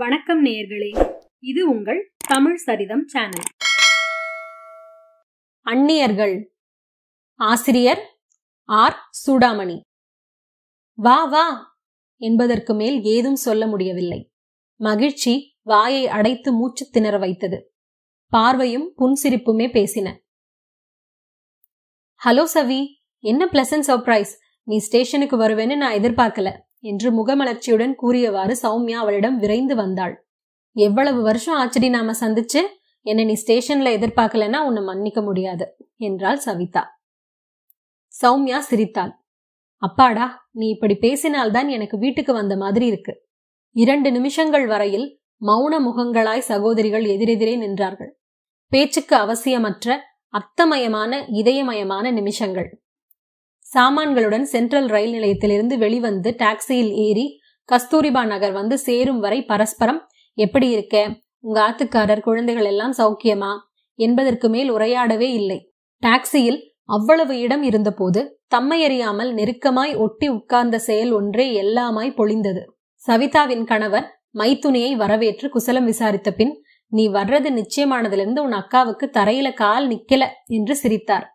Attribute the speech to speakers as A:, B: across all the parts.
A: வணக்கம் நேயர்களே இது உங்கள் தமிழ் சரிதம் சேனல் அந்நியர்கள் ஆசிரியர் ஆர் சூடாமணி வா வா என்பதற்கு மேல் ஏதும் சொல்ல முடியவில்லை மகிழ்ச்சி வாயை அடைத்து மூச்சு திணற வைத்தது பார்வையும் புன்சிரிப்புமே பேசின ஹலோ சவி என்ன பிளசன்ட் சர்ப்ரைஸ் நீ ஸ்டேஷனுக்கு வருவேன்னு நான் எதிர்பார்க்கல என்று முகமலர்ச்சியுடன் கூறியவாறு சௌமியா அவளிடம் விரைந்து வந்தாள் எவ்வளவு வருஷம் ஆச்சடி நாம சந்திச்சு என்னை நீ ஸ்டேஷன்ல எதிர்பார்க்கலன்னா உன்னை மன்னிக்க முடியாது என்றாள் சவிதா சௌமியா சிரித்தாள் அப்பாடா நீ இப்படி பேசினால்தான் எனக்கு வீட்டுக்கு வந்த மாதிரி இருக்கு இரண்டு நிமிஷங்கள் வரையில் மௌன முகங்களாய் சகோதரிகள் எதிரெதிரே நின்றார்கள் பேச்சுக்கு அவசியமற்ற அர்த்தமயமான இதயமயமான நிமிஷங்கள் சாமான்களுடன் சென்ட்ரல் ரயில் நிலையத்திலிருந்து வெளிவந்து டாக்ஸியில் ஏறி கஸ்தூரிபா நகர் வந்து சேரும் வரை பரஸ்பரம் எப்படி இருக்க உங்க ஆத்துக்காரர் குழந்தைகள் எல்லாம் சௌக்கியமா என்பதற்கு மேல் உரையாடவே இல்லை டாக்ஸியில் அவ்வளவு இடம் இருந்தபோது தம்மையறியாமல் நெருக்கமாய் ஒட்டி உட்கார்ந்த செயல் ஒன்றே எல்லாமாய் பொழிந்தது சவிதாவின் கணவர் மைத்துனியை வரவேற்று குசலம் விசாரித்த பின் நீ வர்றது நிச்சயமானதிலிருந்து உன் அக்காவுக்கு தரையில கால் நிக்கல என்று சிரித்தார்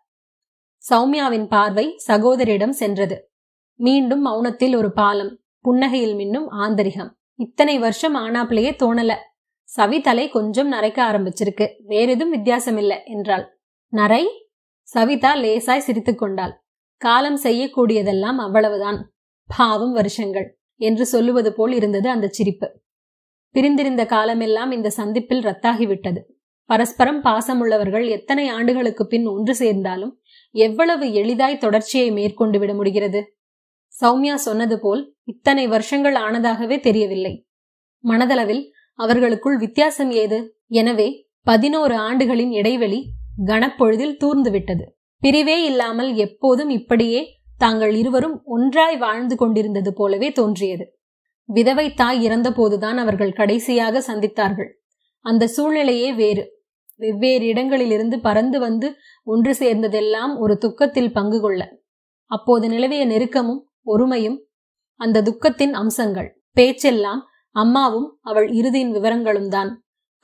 A: சௌமியாவின் பார்வை சகோதரியிடம் சென்றது மீண்டும் மௌனத்தில் ஒரு பாலம் புன்னகையில் மின்னும் ஆந்தரிகம் இத்தனை வருஷம் ஆனாப்பிலேயே தோணல சவி தலை கொஞ்சம் நரைக்க ஆரம்பிச்சிருக்கு வேறெதும் வித்தியாசம் இல்லை என்றாள் நரை சவிதா லேசாய் சிரித்து கொண்டாள் காலம் செய்யக்கூடியதெல்லாம் அவ்வளவுதான் பாவம் வருஷங்கள் என்று சொல்லுவது போல் இருந்தது அந்த சிரிப்பு பிரிந்திருந்த காலமெல்லாம் இந்த சந்திப்பில் ரத்தாகிவிட்டது பரஸ்பரம் பாசமுள்ளவர்கள் எத்தனை ஆண்டுகளுக்கு பின் ஒன்று சேர்ந்தாலும் எவ்வளவு எளிதாய் தொடர்ச்சியை மேற்கொண்டு விட முடிகிறது சௌமியா சொன்னது போல் இத்தனை வருஷங்கள் ஆனதாகவே தெரியவில்லை மனதளவில் அவர்களுக்குள் வித்தியாசம் ஏது எனவே பதினோரு ஆண்டுகளின் இடைவெளி கனப்பொழுதில் தூர்ந்துவிட்டது பிரிவே இல்லாமல் எப்போதும் இப்படியே தாங்கள் இருவரும் ஒன்றாய் வாழ்ந்து கொண்டிருந்தது போலவே தோன்றியது விதவை தாய் இறந்தபோதுதான் அவர்கள் கடைசியாக சந்தித்தார்கள் அந்த சூழ்நிலையே வேறு வெவ்வேறு இடங்களிலிருந்து பறந்து வந்து ஒன்று சேர்ந்ததெல்லாம் ஒரு துக்கத்தில் பங்கு கொள்ள அப்போது நிலவிய நெருக்கமும் ஒருமையும் அந்த துக்கத்தின் அம்சங்கள் பேச்செல்லாம் அம்மாவும் அவள் இறுதியின் விவரங்களும் தான்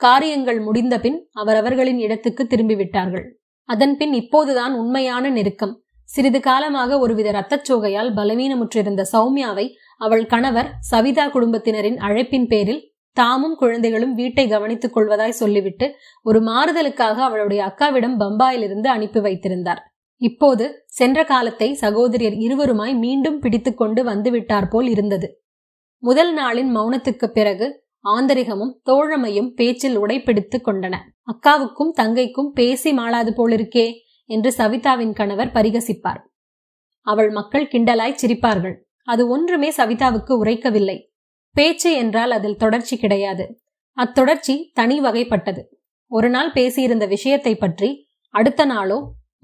A: காரியங்கள் முடிந்த பின் அவரவர்களின் இடத்துக்கு திரும்பிவிட்டார்கள் அதன்பின் இப்போதுதான் உண்மையான நெருக்கம் சிறிது காலமாக ஒருவித இரத்தச்சோகையால் பலவீனமுற்றிருந்த சௌமியாவை அவள் கணவர் சவிதா குடும்பத்தினரின் அழைப்பின் பேரில் தாமும் குழந்தைகளும் வீட்டை கவனித்துக் கொள்வதாய் சொல்லிவிட்டு ஒரு மாறுதலுக்காக அவளுடைய அக்காவிடம் பம்பாயிலிருந்து அனுப்பி வைத்திருந்தார் இப்போது சென்ற காலத்தை சகோதரியர் இருவருமாய் மீண்டும் பிடித்து கொண்டு வந்துவிட்டார் போல் இருந்தது முதல் நாளின் மௌனத்துக்கு பிறகு ஆந்தரிகமும் தோழமையும் பேச்சில் உடைப்பிடித்துக் கொண்டன அக்காவுக்கும் தங்கைக்கும் பேசி மாளாது போலிருக்கே என்று சவிதாவின் கணவர் பரிகசிப்பார் அவள் மக்கள் கிண்டலாய் சிரிப்பார்கள் அது ஒன்றுமே சவிதாவுக்கு உரைக்கவில்லை பேச்சு என்றால் அதில் தொடர்ச்சி கிடையாது அத்தொடர்ச்சி தனி வகைப்பட்டது ஒரு நாள் பேசியிருந்த விஷயத்தை பற்றி அடுத்த நாளோ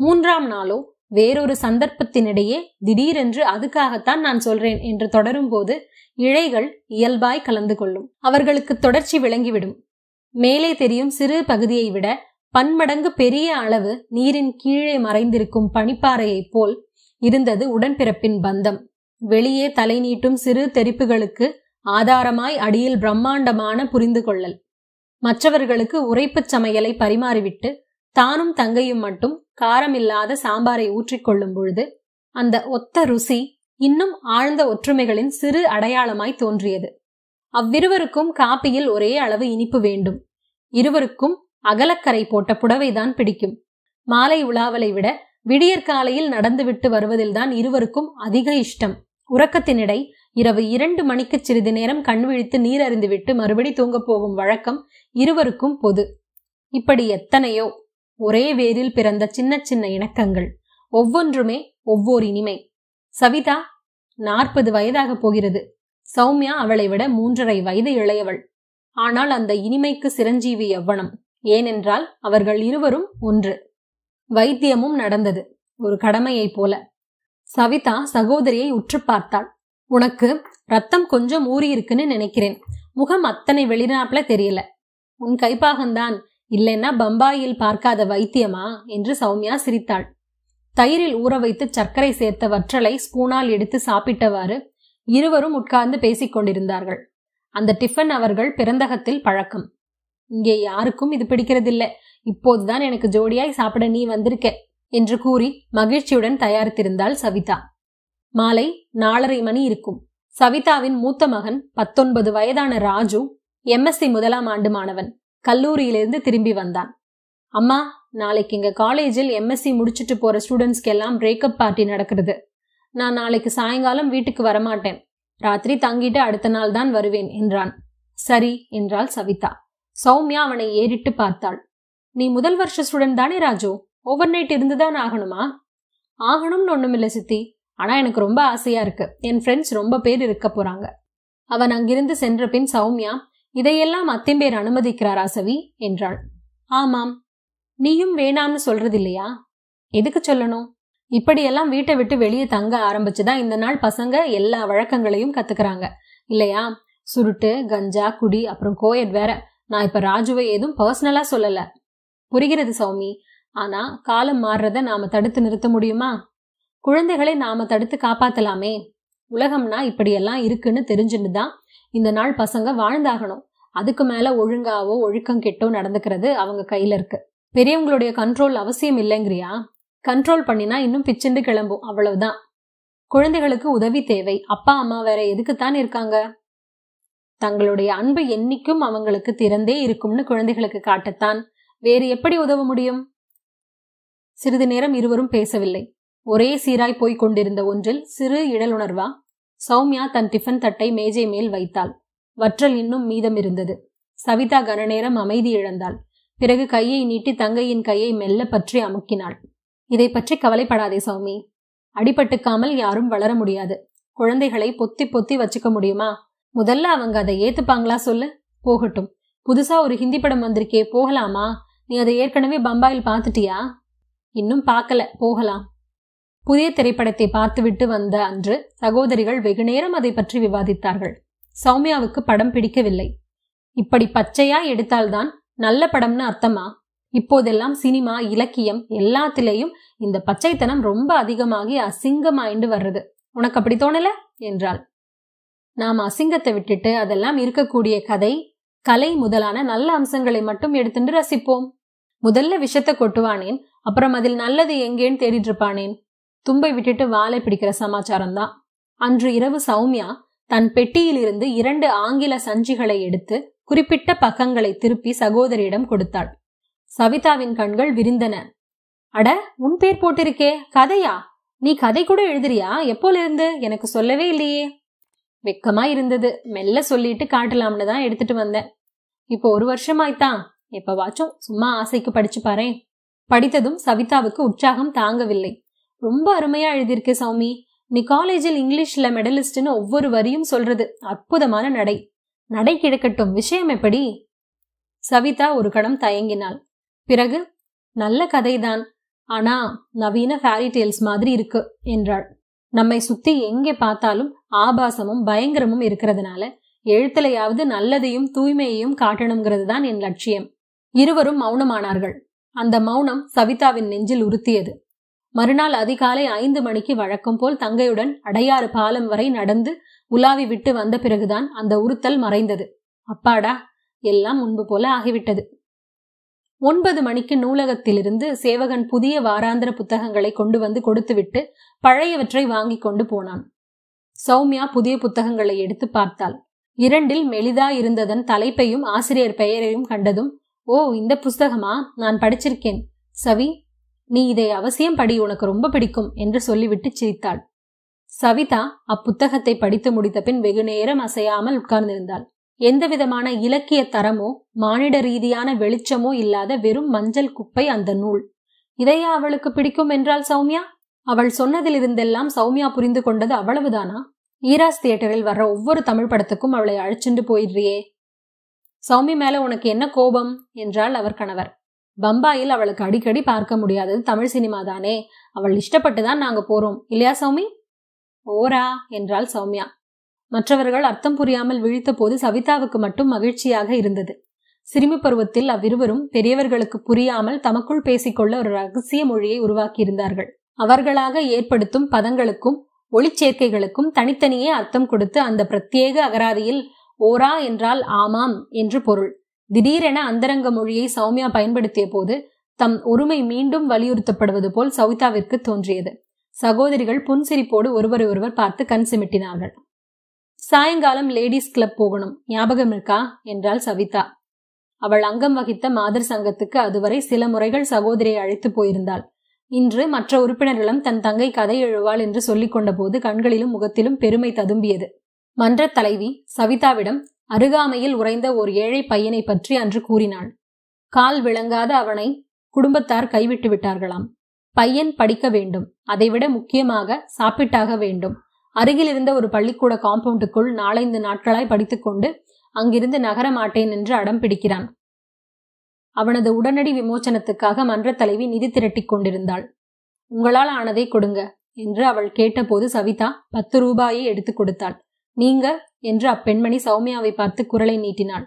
A: மூன்றாம் நாளோ வேறொரு சந்தர்ப்பத்தினிடையே திடீரென்று அதுக்காகத்தான் நான் சொல்றேன் என்று தொடரும் போது இழைகள் இயல்பாய் கலந்து கொள்ளும் அவர்களுக்கு தொடர்ச்சி விளங்கிவிடும் மேலே தெரியும் சிறு பகுதியை விட பன்மடங்கு பெரிய அளவு நீரின் கீழே மறைந்திருக்கும் பனிப்பாறையைப் போல் இருந்தது உடன்பிறப்பின் பந்தம் வெளியே தலை நீட்டும் சிறு தெரிப்புகளுக்கு ஆதாரமாய் அடியில் பிரம்மாண்டமான புரிந்து கொள்ளல் மற்றவர்களுக்கு உரைப்புச் சமையலை பரிமாறிவிட்டு தானும் தங்கையும் மட்டும் காரமில்லாத சாம்பாரை ஊற்றிக்கொள்ளும் பொழுது அந்த ஒத்த ருசி இன்னும் ஆழ்ந்த ஒற்றுமைகளின் சிறு அடையாளமாய் தோன்றியது அவ்விருவருக்கும் காப்பியில் ஒரே அளவு இனிப்பு வேண்டும் இருவருக்கும் அகலக்கரை போட்ட புடவைதான் பிடிக்கும் மாலை உலாவலை விட விடியற்காலையில் நடந்துவிட்டு வருவதில்தான் இருவருக்கும் அதிக இஷ்டம் உறக்கத்தினிடை இரவு இரண்டு மணிக்கு சிறிது நேரம் கண் விழித்து நீர் அறிந்துவிட்டு மறுபடி தூங்கப் போகும் வழக்கம் இருவருக்கும் பொது இப்படி எத்தனையோ ஒரே வேரில் பிறந்த சின்ன சின்ன இணக்கங்கள் ஒவ்வொன்றுமே ஒவ்வொரு இனிமை சவிதா நாற்பது வயதாக போகிறது சௌமியா அவளை விட மூன்றரை வயது இளையவள் ஆனால் அந்த இனிமைக்கு சிரஞ்சீவி எவ்வனம் ஏனென்றால் அவர்கள் இருவரும் ஒன்று வைத்தியமும் நடந்தது ஒரு கடமையைப் போல சவிதா சகோதரியை உற்று பார்த்தாள் உனக்கு ரத்தம் கொஞ்சம் ஊறி இருக்குன்னு நினைக்கிறேன் முகம் அத்தனை வெளிநாப்புல தெரியல உன் கைப்பாகந்தான் இல்லைன்னா பம்பாயில் பார்க்காத வைத்தியமா என்று சௌமியா சிரித்தாள் தயிரில் ஊற வைத்து சர்க்கரை சேர்த்த வற்றலை ஸ்பூனால் எடுத்து சாப்பிட்டவாறு இருவரும் உட்கார்ந்து பேசிக் கொண்டிருந்தார்கள் அந்த டிஃபன் அவர்கள் பிறந்தகத்தில் பழக்கம் இங்கே யாருக்கும் இது பிடிக்கிறதில்ல இப்போதுதான் எனக்கு ஜோடியாய் சாப்பிட நீ வந்திருக்க என்று கூறி மகிழ்ச்சியுடன் தயாரித்திருந்தாள் சவிதா மாலை நாலரை மணி இருக்கும் சவிதாவின் மூத்த மகன் பத்தொன்பது வயதான ராஜு எம்எஸ்சி முதலாம் ஆண்டு மாணவன் கல்லூரியிலிருந்து திரும்பி வந்தான் அம்மா நாளைக்கு இங்க காலேஜில் எம்எஸ்சி முடிச்சுட்டு போற ஸ்டூடெண்ட்ஸ்க்கு எல்லாம் பிரேக்கப் பார்ட்டி நடக்கிறது நான் நாளைக்கு சாயங்காலம் வீட்டுக்கு வரமாட்டேன் ராத்திரி தங்கிட்டு அடுத்த நாள் தான் வருவேன் என்றான் சரி என்றாள் சவிதா சௌமியா அவனை ஏறிட்டு பார்த்தாள் நீ முதல் வருஷ ஸ்டூடெண்ட் தானே ராஜு ஓவர் நைட் இருந்துதான் ஆகணுமா ஆகணும்னு ஒண்ணுமில்ல சித்தி ஆனால் எனக்கு ரொம்ப ஆசையாக இருக்குது என் ஃப்ரெண்ட்ஸ் ரொம்ப பேர் இருக்க போகிறாங்க அவன் அங்கிருந்து சென்ற பின் சௌமியா இதையெல்லாம் பேர் அனுமதிக்கிறார் அசவி என்றாள் ஆமாம் நீயும் வேணாம்னு சொல்றது இல்லையா எதுக்கு சொல்லணும் இப்படியெல்லாம் வீட்டை விட்டு வெளியே தங்க ஆரம்பிச்சுதான் இந்த நாள் பசங்க எல்லா வழக்கங்களையும் கத்துக்கிறாங்க இல்லையா சுருட்டு கஞ்சா குடி அப்புறம் கோயட் வேற நான் இப்ப ராஜுவை எதுவும் பர்சனலா சொல்லல புரிகிறது சௌமி ஆனா காலம் மாறுறத நாம தடுத்து நிறுத்த முடியுமா குழந்தைகளை நாம தடுத்து காப்பாத்தலாமே உலகம்னா இப்படியெல்லாம் இருக்குன்னு தெரிஞ்சுட்டு தான் இந்த நாள் பசங்க வாழ்ந்தாகணும் அதுக்கு மேல ஒழுங்காவோ ஒழுக்கம் கெட்டோ நடந்துக்கிறது அவங்க கையில இருக்கு பெரியவங்களுடைய கண்ட்ரோல் அவசியம் இல்லைங்கிறியா கண்ட்ரோல் பண்ணினா இன்னும் பிச்சுண்டு கிளம்பும் அவ்வளவுதான் குழந்தைகளுக்கு உதவி தேவை அப்பா அம்மா வேற எதுக்குத்தான் இருக்காங்க தங்களுடைய அன்பு என்னைக்கும் அவங்களுக்கு திறந்தே இருக்கும்னு குழந்தைகளுக்கு காட்டத்தான் வேறு எப்படி உதவ முடியும் சிறிது நேரம் இருவரும் பேசவில்லை ஒரே சீராய் போய்க் கொண்டிருந்த ஒன்றில் சிறு இடலுணர்வா சௌமியா தன் டிஃபன் தட்டை மேஜை மேல் வைத்தாள் வற்றல் இன்னும் மீதம் இருந்தது சவிதா கனநேரம் அமைதி இழந்தாள் பிறகு கையை நீட்டி தங்கையின் கையை மெல்ல பற்றி அமுக்கினாள் இதை பற்றி கவலைப்படாதே சௌமி அடிபட்டுக்காமல் யாரும் வளர முடியாது குழந்தைகளை பொத்தி பொத்தி வச்சுக்க முடியுமா முதல்ல அவங்க அதை ஏத்துப்பாங்களா சொல்லு போகட்டும் புதுசா ஒரு ஹிந்தி படம் வந்திருக்கே போகலாமா நீ அதை ஏற்கனவே பம்பாயில் பார்த்துட்டியா இன்னும் பார்க்கல போகலாம் புதிய திரைப்படத்தை பார்த்துவிட்டு வந்த அன்று சகோதரிகள் வெகுநேரம் அதை பற்றி விவாதித்தார்கள் சௌமியாவுக்கு படம் பிடிக்கவில்லை இப்படி பச்சையா எடுத்தால்தான் நல்ல படம்னு அர்த்தமா இப்போதெல்லாம் சினிமா இலக்கியம் எல்லாத்திலேயும் இந்த பச்சைத்தனம் ரொம்ப அதிகமாகி அசிங்கமாயிண்டு வர்றது உனக்கு அப்படி தோணல என்றாள் நாம் அசிங்கத்தை விட்டுட்டு அதெல்லாம் இருக்கக்கூடிய கதை கலை முதலான நல்ல அம்சங்களை மட்டும் எடுத்துட்டு ரசிப்போம் முதல்ல விஷத்தை கொட்டுவானேன் அப்புறம் அதில் நல்லது எங்கேன்னு தேடிட்டு இருப்பானேன் தும்பை விட்டுட்டு வாழை பிடிக்கிற சமாச்சாரம் தான் அன்று இரவு சௌமியா தன் பெட்டியிலிருந்து இரண்டு ஆங்கில சஞ்சிகளை எடுத்து குறிப்பிட்ட பக்கங்களை திருப்பி சகோதரியிடம் கொடுத்தாள் சவிதாவின் கண்கள் விரிந்தன அட உன் பேர் போட்டிருக்கே கதையா நீ கதை கூட எழுதுறியா எப்போல இருந்து எனக்கு சொல்லவே இல்லையே வெக்கமா இருந்தது மெல்ல சொல்லிட்டு காட்டலாம்னு தான் எடுத்துட்டு வந்தேன் இப்போ ஒரு வருஷமாய்த்தான் எப்பவாச்சும் சும்மா ஆசைக்கு படிச்சு பாரு படித்ததும் சவிதாவுக்கு உற்சாகம் தாங்கவில்லை ரொம்ப அருமையாக எழுதியிருக்க சாமி நீ காலேஜில் இங்கிலீஷில் மெடலிஸ்ட்னு ஒவ்வொரு வரியும் சொல்றது அற்புதமான நடை நடை கிடக்கட்டும் விஷயம் எப்படி சவிதா ஒரு கணம் தயங்கினாள் பிறகு நல்ல கதைதான் ஆனா நவீன ஃபேரி டேல்ஸ் மாதிரி இருக்கு என்றாள் நம்மை சுத்தி எங்கே பார்த்தாலும் ஆபாசமும் பயங்கரமும் இருக்கிறதுனால எழுத்துலையாவது நல்லதையும் தூய்மையையும் காட்டணுங்கிறது தான் என் லட்சியம் இருவரும் மௌனமானார்கள் அந்த மௌனம் சவிதாவின் நெஞ்சில் உறுத்தியது மறுநாள் அதிகாலை ஐந்து மணிக்கு வழக்கம் போல் தங்கையுடன் அடையாறு பாலம் வரை நடந்து உலாவி விட்டு வந்த பிறகுதான் அந்த உறுத்தல் மறைந்தது அப்பாடா எல்லாம் முன்பு போல ஆகிவிட்டது ஒன்பது மணிக்கு நூலகத்திலிருந்து சேவகன் புதிய வாராந்திர புத்தகங்களை கொண்டு வந்து கொடுத்துவிட்டு பழையவற்றை வாங்கி கொண்டு போனான் சௌமியா புதிய புத்தகங்களை எடுத்து பார்த்தாள் இரண்டில் மெலிதா இருந்ததன் தலைப்பையும் ஆசிரியர் பெயரையும் கண்டதும் ஓ இந்த புஸ்தகமா நான் படிச்சிருக்கேன் சவி நீ இதை அவசியம் படி உனக்கு ரொம்ப பிடிக்கும் என்று சொல்லிவிட்டு சிரித்தாள் சவிதா அப்புத்தகத்தை படித்து முடித்த பின் வெகு நேரம் அசையாமல் உட்கார்ந்திருந்தாள் எந்தவிதமான இலக்கிய தரமோ மானிட ரீதியான வெளிச்சமோ இல்லாத வெறும் மஞ்சள் குப்பை அந்த நூல் இதையா அவளுக்கு பிடிக்கும் என்றால் சௌமியா அவள் சொன்னதில் இருந்தெல்லாம் சௌமியா புரிந்து கொண்டது அவ்வளவுதானா ஈராஸ் தியேட்டரில் வர்ற ஒவ்வொரு தமிழ் படத்துக்கும் அவளை அழைச்சிண்டு போயிடுறியே சௌமி மேல உனக்கு என்ன கோபம் என்றாள் அவர் கணவர் பம்பாயில் அவளுக்கு அடிக்கடி பார்க்க முடியாதது தமிழ் சினிமா தானே அவள் இஷ்டப்பட்டு தான் நாங்க போறோம் இல்லையா சௌமி ஓரா என்றாள் சௌமியா மற்றவர்கள் அர்த்தம் புரியாமல் விழித்த போது சவிதாவுக்கு மட்டும் மகிழ்ச்சியாக இருந்தது சிறுமி பருவத்தில் அவ்விருவரும் பெரியவர்களுக்கு புரியாமல் தமக்குள் பேசிக்கொள்ள ஒரு ரகசிய மொழியை உருவாக்கியிருந்தார்கள் அவர்களாக ஏற்படுத்தும் பதங்களுக்கும் ஒளிச்சேர்க்கைகளுக்கும் தனித்தனியே அர்த்தம் கொடுத்து அந்த பிரத்யேக அகராதியில் ஓரா என்றால் ஆமாம் என்று பொருள் திடீரென அந்தரங்க மொழியை சௌமியா பயன்படுத்திய போது தம் உரிமை மீண்டும் வலியுறுத்தப்படுவது போல் சவிதாவிற்கு தோன்றியது சகோதரிகள் புன்சிரிப்போடு ஒருவரை ஒருவர் பார்த்து கண் சிமிட்டினார்கள் சாயங்காலம் லேடிஸ் கிளப் போகணும் ஞாபகம் இருக்கா என்றாள் சவிதா அவள் அங்கம் வகித்த மாதர் சங்கத்துக்கு அதுவரை சில முறைகள் சகோதரியை அழைத்து போயிருந்தாள் இன்று மற்ற உறுப்பினர்களும் தன் தங்கை கதை எழுவாள் என்று சொல்லிக் கொண்டபோது கண்களிலும் முகத்திலும் பெருமை ததும்பியது மன்ற தலைவி சவிதாவிடம் அருகாமையில் உறைந்த ஒரு ஏழை பையனை பற்றி அன்று கூறினாள் கால் விளங்காத அவனை குடும்பத்தார் கைவிட்டு விட்டார்களாம் பையன் படிக்க வேண்டும் அதைவிட முக்கியமாக சாப்பிட்டாக வேண்டும் அருகில் இருந்த ஒரு பள்ளிக்கூட காம்பவுண்டுக்குள் நாலந்து நாட்களாய் படித்துக்கொண்டு அங்கிருந்து நகர மாட்டேன் என்று அடம் பிடிக்கிறான் அவனது உடனடி விமோச்சனத்துக்காக மன்ற தலைவி நிதி திரட்டி கொண்டிருந்தாள் உங்களால் ஆனதை கொடுங்க என்று அவள் கேட்டபோது சவிதா பத்து ரூபாயை எடுத்துக் கொடுத்தாள் நீங்க என்று அப்பெண்மணி சௌமியாவை பார்த்து குரலை நீட்டினாள்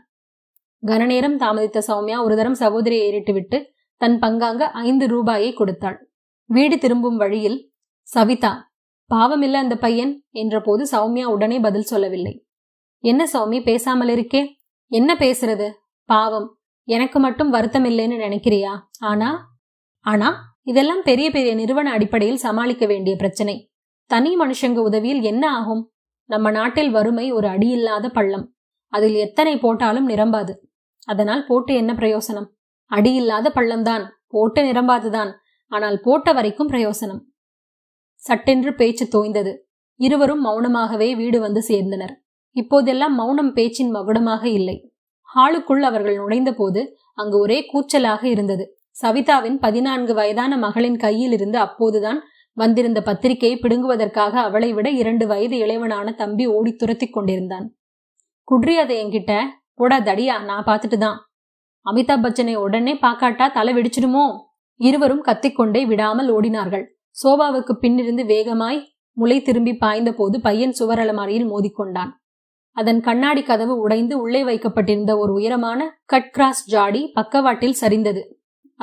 A: கனநேரம் தாமதித்த சௌமியா ஒரு தரம் சகோதரியை ஏறிட்டுவிட்டு தன் பங்காங்க ஐந்து ரூபாயை கொடுத்தாள் வீடு திரும்பும் வழியில் சவிதா பாவமில்ல அந்த பையன் என்றபோது சௌமியா உடனே பதில் சொல்லவில்லை என்ன சௌமி பேசாமல் இருக்கே என்ன பேசுறது பாவம் எனக்கு மட்டும் வருத்தம் இல்லைன்னு நினைக்கிறியா ஆனா ஆனா இதெல்லாம் பெரிய பெரிய நிறுவன அடிப்படையில் சமாளிக்க வேண்டிய பிரச்சனை தனி மனுஷங்க உதவியில் என்ன ஆகும் நம்ம நாட்டில் வறுமை ஒரு அடியில்லாத பள்ளம் அதில் எத்தனை போட்டாலும் நிரம்பாது அதனால் போட்டு என்ன பிரயோசனம் அடியில்லாத பள்ளம்தான் போட்டு நிரம்பாதுதான் ஆனால் போட்ட வரைக்கும் பிரயோசனம் சட்டென்று பேச்சு தோய்ந்தது இருவரும் மௌனமாகவே வீடு வந்து சேர்ந்தனர் இப்போதெல்லாம் மௌனம் பேச்சின் மகுடமாக இல்லை ஹாலுக்குள் அவர்கள் நுழைந்த போது அங்கு ஒரே கூச்சலாக இருந்தது சவிதாவின் பதினான்கு வயதான மகளின் கையில் இருந்து அப்போதுதான் வந்திருந்த பத்திரிகையை பிடுங்குவதற்காக அவளை விட இரண்டு வயது இளைவனான தம்பி ஓடி துரத்தி கொண்டிருந்தான் குட்ரி அதை என்கிட்ட போடா தடியா நான் பார்த்துட்டு தான் அமிதாப் பச்சனை உடனே பாக்காட்டா தலை வெடிச்சிடுமோ இருவரும் கத்திக்கொண்டே விடாமல் ஓடினார்கள் சோபாவுக்கு பின்னிருந்து வேகமாய் முளை திரும்பி பாய்ந்த போது பையன் சுவரலமாரியில் மோதிக்கொண்டான் அதன் கண்ணாடி கதவு உடைந்து உள்ளே வைக்கப்பட்டிருந்த ஒரு உயரமான கட் கிராஸ் ஜாடி பக்கவாட்டில் சரிந்தது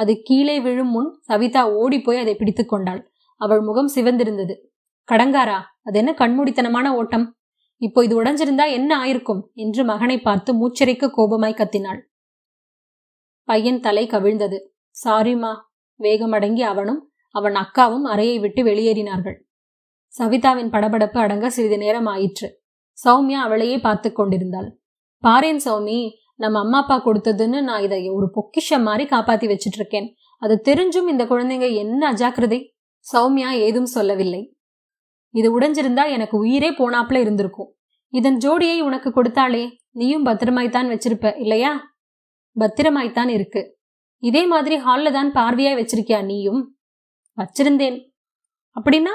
A: அது கீழே விழும் முன் சவிதா ஓடிப்போய் அதை பிடித்துக் கொண்டாள் அவள் முகம் சிவந்திருந்தது கடங்காரா அது என்ன கண்மூடித்தனமான ஓட்டம் இப்போ இது உடைஞ்சிருந்தா என்ன ஆயிருக்கும் என்று மகனை பார்த்து மூச்சரிக்க கோபமாய் கத்தினாள் பையன் தலை கவிழ்ந்தது சாரிமா வேகமடங்கி அவனும் அவன் அக்காவும் அறையை விட்டு வெளியேறினார்கள் சவிதாவின் படபடப்பு அடங்க சிறிது நேரம் ஆயிற்று சௌமியா அவளையே பார்த்து கொண்டிருந்தாள் பாரேன் சௌமி நம்ம அம்மா அப்பா கொடுத்ததுன்னு நான் இதை ஒரு பொக்கிஷம் மாதிரி காப்பாத்தி வச்சிட்டு இருக்கேன் அது தெரிஞ்சும் இந்த குழந்தைங்க என்ன அஜாக்கிரதை சௌமியா ஏதும் சொல்லவில்லை இது உடைஞ்சிருந்தா எனக்கு உயிரே போனாப்ல இருந்திருக்கும் இதன் ஜோடியை உனக்கு கொடுத்தாலே நீயும் பத்திரமாய்த்தான் வச்சிருப்ப இல்லையா பத்திரமாய்த்தான் இருக்கு இதே மாதிரி ஹாலில் தான் பார்வையாய் வச்சிருக்கியா நீயும் வச்சிருந்தேன் அப்படின்னா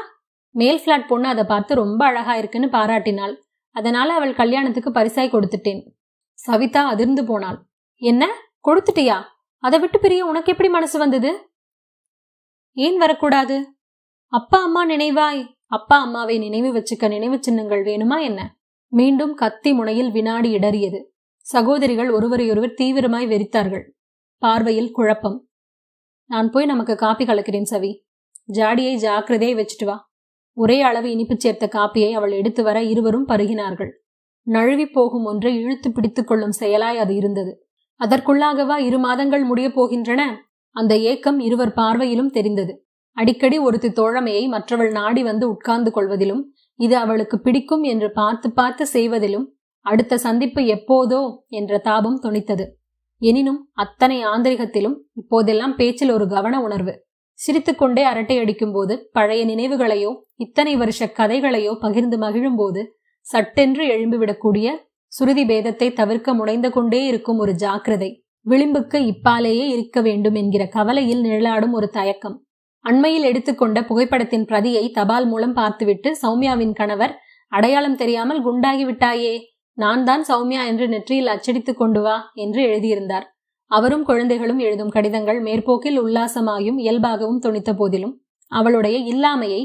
A: மேல் ஃபிளாட் பொண்ணு அதை பார்த்து ரொம்ப அழகா இருக்குன்னு பாராட்டினாள் அதனால அவள் கல்யாணத்துக்கு பரிசாய் கொடுத்துட்டேன் சவிதா அதிர்ந்து போனாள் என்ன கொடுத்துட்டியா அதை விட்டு பிரிய உனக்கு எப்படி மனசு வந்தது ஏன் வரக்கூடாது அப்பா அம்மா நினைவாய் அப்பா அம்மாவை நினைவு வச்சுக்க நினைவு சின்னங்கள் வேணுமா என்ன மீண்டும் கத்தி முனையில் வினாடி இடறியது சகோதரிகள் ஒருவரையொருவர் தீவிரமாய் வெறித்தார்கள் பார்வையில் குழப்பம் நான் போய் நமக்கு காப்பி கலக்கிறேன் சவி ஜாடியை ஜாக்கிரதையை வச்சுட்டு வா ஒரே அளவு இனிப்பு சேர்த்த காப்பியை அவள் எடுத்து வர இருவரும் பருகினார்கள் நழுவி போகும் ஒன்றை இழுத்து பிடித்துக் கொள்ளும் செயலாய் அது இருந்தது அதற்குள்ளாகவா இரு மாதங்கள் முடியப் போகின்றன அந்த ஏக்கம் இருவர் பார்வையிலும் தெரிந்தது அடிக்கடி ஒருத்தி தோழமையை மற்றவள் நாடி வந்து உட்கார்ந்து கொள்வதிலும் இது அவளுக்கு பிடிக்கும் என்று பார்த்து பார்த்து செய்வதிலும் அடுத்த சந்திப்பு எப்போதோ என்ற தாபம் துணித்தது எனினும் அத்தனை ஆந்திரிகத்திலும் இப்போதெல்லாம் பேச்சில் ஒரு கவன உணர்வு சிரித்துக்கொண்டே அரட்டை அடிக்கும் போது பழைய நினைவுகளையோ இத்தனை வருஷ கதைகளையோ பகிர்ந்து மகிழும் போது சட்டென்று எழும்பிவிடக்கூடிய சுருதி பேதத்தை தவிர்க்க முனைந்து கொண்டே இருக்கும் ஒரு ஜாக்கிரதை விளிம்புக்கு இப்பாலேயே இருக்க வேண்டும் என்கிற கவலையில் நிழலாடும் ஒரு தயக்கம் அண்மையில் எடுத்துக்கொண்ட புகைப்படத்தின் பிரதியை தபால் மூலம் பார்த்துவிட்டு சௌமியாவின் கணவர் அடையாளம் தெரியாமல் குண்டாகிவிட்டாயே நான் தான் சௌமியா என்று நெற்றியில் அச்சடித்துக் கொண்டு வா என்று எழுதியிருந்தார் அவரும் குழந்தைகளும் எழுதும் கடிதங்கள் மேற்போக்கில் உல்லாசமாயும் இயல்பாகவும் துணித்த போதிலும் அவளுடைய இல்லாமையை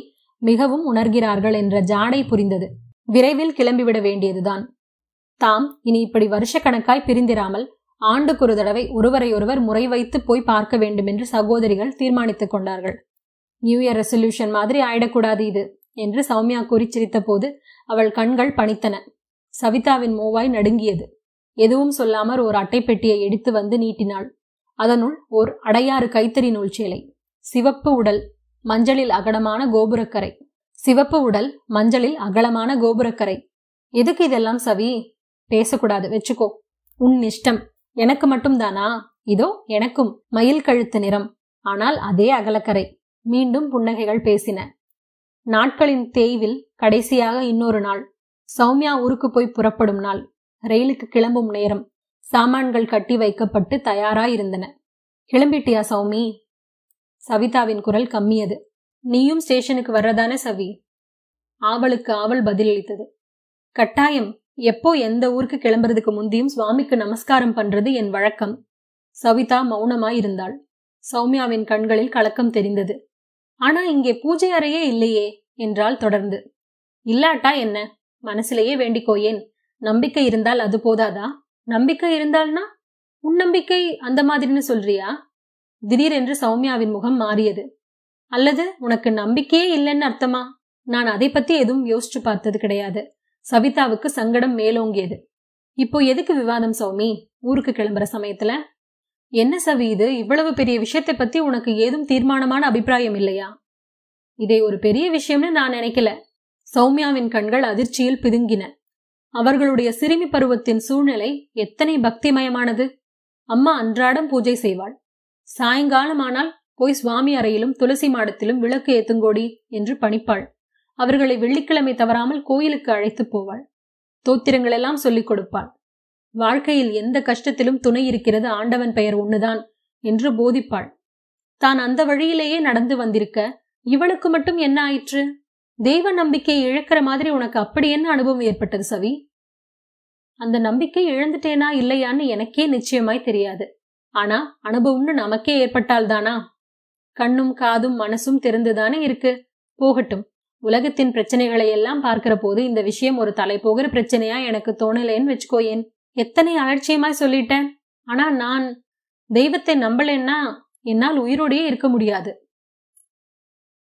A: மிகவும் உணர்கிறார்கள் என்ற ஜாடை புரிந்தது விரைவில் கிளம்பிவிட வேண்டியதுதான் தாம் இனி இப்படி வருஷக்கணக்காய் பிரிந்திராமல் ஆண்டுக்கு ஒரு தடவை ஒருவரையொருவர் முறை வைத்து போய் பார்க்க வேண்டுமென்று சகோதரிகள் தீர்மானித்துக் கொண்டார்கள் நியூ இயர் ரெசல்யூஷன் மாதிரி ஆயிடக்கூடாது இது என்று சௌமியா கூறி சிரித்த போது அவள் கண்கள் பணித்தன சவிதாவின் மூவாய் நடுங்கியது எதுவும் சொல்லாமல் ஒரு அட்டைப்பெட்டியை எடுத்து வந்து நீட்டினாள் அதனுள் ஓர் அடையாறு கைத்தறி நூல் சேலை சிவப்பு உடல் மஞ்சளில் அகலமான கோபுரக்கரை சிவப்பு உடல் மஞ்சளில் அகலமான கோபுரக்கரை எதுக்கு இதெல்லாம் சவி பேசக்கூடாது வச்சுக்கோ உன் இஷ்டம் எனக்கு மட்டும் தானா இதோ எனக்கும் மயில் கழுத்து நிறம் ஆனால் அதே அகலக்கரை மீண்டும் புன்னகைகள் பேசின நாட்களின் தேய்வில் கடைசியாக இன்னொரு நாள் சௌமியா ஊருக்கு போய் புறப்படும் நாள் ரயிலுக்கு கிளம்பும் நேரம் சாமான்கள் கட்டி வைக்கப்பட்டு தயாராயிருந்தன கிளம்பிட்டியா சௌமி சவிதாவின் குரல் கம்மியது நீயும் ஸ்டேஷனுக்கு வர்றதானே சவி ஆவலுக்கு ஆவல் பதிலளித்தது கட்டாயம் எப்போ எந்த ஊருக்கு கிளம்புறதுக்கு முந்தியும் சுவாமிக்கு நமஸ்காரம் பண்றது என் வழக்கம் சவிதா மௌனமாய் இருந்தாள் சௌமியாவின் கண்களில் கலக்கம் தெரிந்தது ஆனா இங்கே பூஜை அறையே இல்லையே என்றால் தொடர்ந்து இல்லாட்டா என்ன மனசிலேயே வேண்டிக்கோயேன் நம்பிக்கை இருந்தால் அது போதாதா நம்பிக்கை இருந்தால்னா உன் நம்பிக்கை அந்த மாதிரின்னு சொல்றியா திடீரென்று சௌமியாவின் முகம் மாறியது அல்லது உனக்கு நம்பிக்கையே இல்லைன்னு அர்த்தமா நான் அதை பத்தி எதுவும் யோசிச்சு பார்த்தது கிடையாது சவிதாவுக்கு சங்கடம் மேலோங்கியது இப்போ எதுக்கு விவாதம் சௌமி ஊருக்கு கிளம்புற சமயத்துல என்ன சவி இது இவ்வளவு பெரிய விஷயத்தை பத்தி உனக்கு ஏதும் தீர்மானமான அபிப்பிராயம் இல்லையா இதை ஒரு பெரிய விஷயம்னு நான் நினைக்கல சௌமியாவின் கண்கள் அதிர்ச்சியில் பிதுங்கின அவர்களுடைய சிறுமி பருவத்தின் சூழ்நிலை எத்தனை பக்திமயமானது அம்மா அன்றாடம் பூஜை செய்வாள் சாயங்காலமானால் போய் சுவாமி அறையிலும் துளசி மாடத்திலும் விளக்கு ஏத்துங்கோடி என்று பணிப்பாள் அவர்களை வெள்ளிக்கிழமை தவறாமல் கோயிலுக்கு அழைத்து போவாள் தோத்திரங்களெல்லாம் சொல்லிக் கொடுப்பாள் வாழ்க்கையில் எந்த கஷ்டத்திலும் துணை இருக்கிறது ஆண்டவன் பெயர் ஒண்ணுதான் என்று போதிப்பாள் தான் அந்த வழியிலேயே நடந்து வந்திருக்க இவளுக்கு மட்டும் என்ன ஆயிற்று தெய்வ நம்பிக்கை இழக்கிற மாதிரி உனக்கு அப்படி என்ன அனுபவம் ஏற்பட்டது சவி அந்த நம்பிக்கை இழந்துட்டேனா இல்லையான்னு எனக்கே நிச்சயமாய் தெரியாது ஆனா அனுபவம்னு நமக்கே ஏற்பட்டால்தானா கண்ணும் காதும் மனசும் திறந்துதானே இருக்கு போகட்டும் உலகத்தின் பிரச்சனைகளை எல்லாம் பார்க்கிற போது இந்த விஷயம் ஒரு தலை போகிற பிரச்சனையா எனக்கு தோணலேன்னு வச்சுக்கோயேன் எத்தனை அலட்சியமாய் சொல்லிட்டேன் ஆனா நான் தெய்வத்தை நம்பலன்னா என்னால் உயிரோடையே இருக்க முடியாது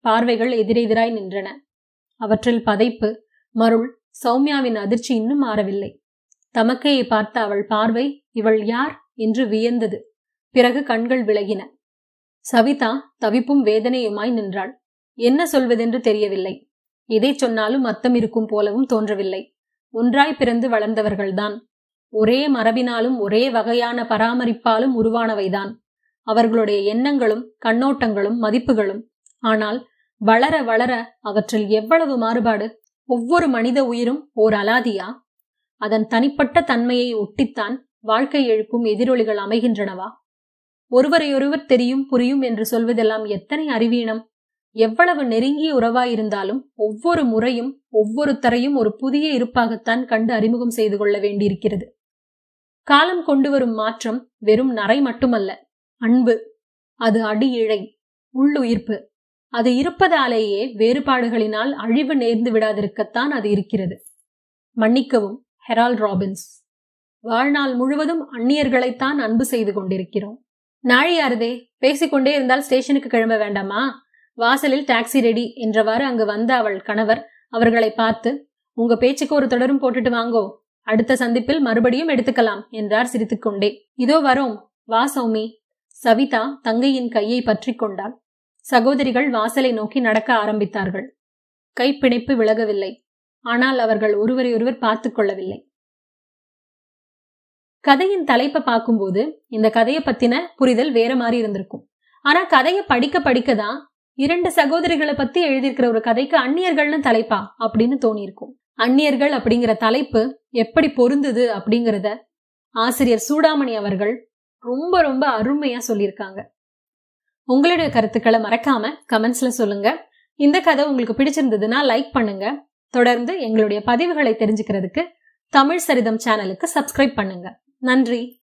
A: பார்வைகள் எதிரெதிராய் நின்றன அவற்றில் பதைப்பு மருள் சௌமியாவின் அதிர்ச்சி இன்னும் மாறவில்லை தமக்கையை பார்த்த அவள் பார்வை இவள் யார் என்று வியந்தது பிறகு கண்கள் விலகின சவிதா தவிப்பும் வேதனையுமாய் நின்றாள் என்ன சொல்வதென்று தெரியவில்லை எதை சொன்னாலும் அர்த்தம் இருக்கும் போலவும் தோன்றவில்லை ஒன்றாய் பிறந்து வளர்ந்தவர்கள்தான் ஒரே மரபினாலும் ஒரே வகையான பராமரிப்பாலும் உருவானவைதான் அவர்களுடைய எண்ணங்களும் கண்ணோட்டங்களும் மதிப்புகளும் ஆனால் வளர வளர அவற்றில் எவ்வளவு மாறுபாடு ஒவ்வொரு மனித உயிரும் ஓர் அலாதியா அதன் தனிப்பட்ட தன்மையை ஒட்டித்தான் வாழ்க்கை எழுப்பும் எதிரொலிகள் அமைகின்றனவா ஒருவரையொருவர் தெரியும் புரியும் என்று சொல்வதெல்லாம் எத்தனை அறிவீனம் எவ்வளவு நெருங்கிய உறவாயிருந்தாலும் ஒவ்வொரு முறையும் ஒவ்வொருத்தரையும் ஒரு புதிய இருப்பாகத்தான் கண்டு அறிமுகம் செய்து கொள்ள வேண்டியிருக்கிறது காலம் கொண்டு வரும் மாற்றம் வெறும் நரை மட்டுமல்ல அன்பு அது அடி இழை உள்ளுயிர்ப்பு அது இருப்பதாலேயே வேறுபாடுகளினால் அழிவு நேர்ந்து விடாதிருக்கத்தான் அது இருக்கிறது மன்னிக்கவும் ஹெரால் ராபின்ஸ் வாழ்நாள் முழுவதும் அந்நியர்களைத்தான் அன்பு செய்து கொண்டிருக்கிறோம் நாழியாரதே பேசிக்கொண்டே இருந்தால் ஸ்டேஷனுக்கு கிளம்ப வேண்டாமா வாசலில் டாக்ஸி ரெடி என்றவாறு அங்கு வந்த அவள் கணவர் அவர்களை பார்த்து உங்க பேச்சுக்கு ஒரு தொடரும் போட்டுட்டு வாங்கோ அடுத்த சந்திப்பில் மறுபடியும் எடுத்துக்கலாம் என்றார் சிரித்துக்கொண்டே இதோ வரோம் வா சௌமி சவிதா தங்கையின் கையை பற்றி கொண்டாள் சகோதரிகள் வாசலை நோக்கி நடக்க ஆரம்பித்தார்கள் கைப்பிணைப்பு விலகவில்லை ஆனால் அவர்கள் ஒருவரையொருவர் பார்த்து கொள்ளவில்லை கதையின் தலைப்பை பார்க்கும்போது இந்த கதையை பத்தின புரிதல் வேற மாதிரி இருந்திருக்கும் ஆனா கதையை படிக்க படிக்க தான் இரண்டு சகோதரிகளை பத்தி எழுதியிருக்கிற ஒரு கதைக்கு அந்நியர்கள்னு தலைப்பா அப்படின்னு தோணியிருக்கும் அந்நியர்கள் அப்படிங்கிற தலைப்பு எப்படி பொருந்தது அப்படிங்கிறத ஆசிரியர் சூடாமணி அவர்கள் ரொம்ப ரொம்ப அருமையா சொல்லியிருக்காங்க உங்களுடைய கருத்துக்களை மறக்காம கமெண்ட்ஸ்ல சொல்லுங்க இந்த கதை உங்களுக்கு பிடிச்சிருந்ததுன்னா லைக் பண்ணுங்க தொடர்ந்து எங்களுடைய பதிவுகளை தெரிஞ்சுக்கிறதுக்கு தமிழ் சரிதம் சேனலுக்கு சப்ஸ்கிரைப் பண்ணுங்க நன்றி